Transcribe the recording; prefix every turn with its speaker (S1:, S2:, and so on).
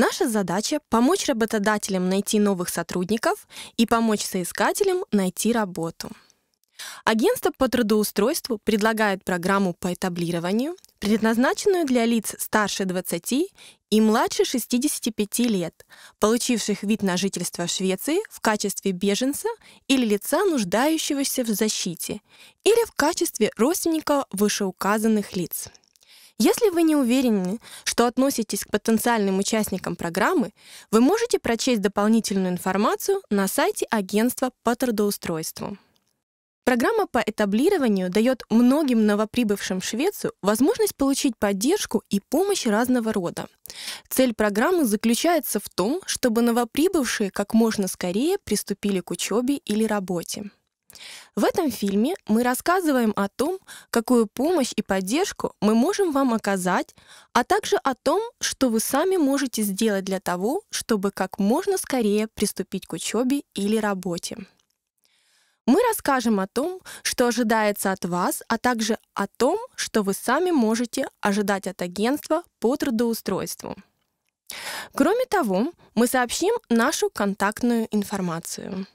S1: Наша задача – помочь работодателям найти новых сотрудников и помочь соискателям найти работу. Агентство по трудоустройству предлагает программу по этаблированию, предназначенную для лиц старше 20 и младше 65 лет, получивших вид на жительство в Швеции в качестве беженца или лица, нуждающегося в защите, или в качестве родственника вышеуказанных лиц. Если вы не уверены, что относитесь к потенциальным участникам программы, вы можете прочесть дополнительную информацию на сайте агентства по трудоустройству. Программа по этаблированию дает многим новоприбывшим в Швецию возможность получить поддержку и помощь разного рода. Цель программы заключается в том, чтобы новоприбывшие как можно скорее приступили к учебе или работе. В этом фильме мы рассказываем о том, какую помощь и поддержку мы можем вам оказать, а также о том, что вы сами можете сделать для того, чтобы как можно скорее приступить к учебе или работе. Мы расскажем о том, что ожидается от вас, а также о том, что вы сами можете ожидать от агентства по трудоустройству. Кроме того, мы сообщим нашу контактную информацию.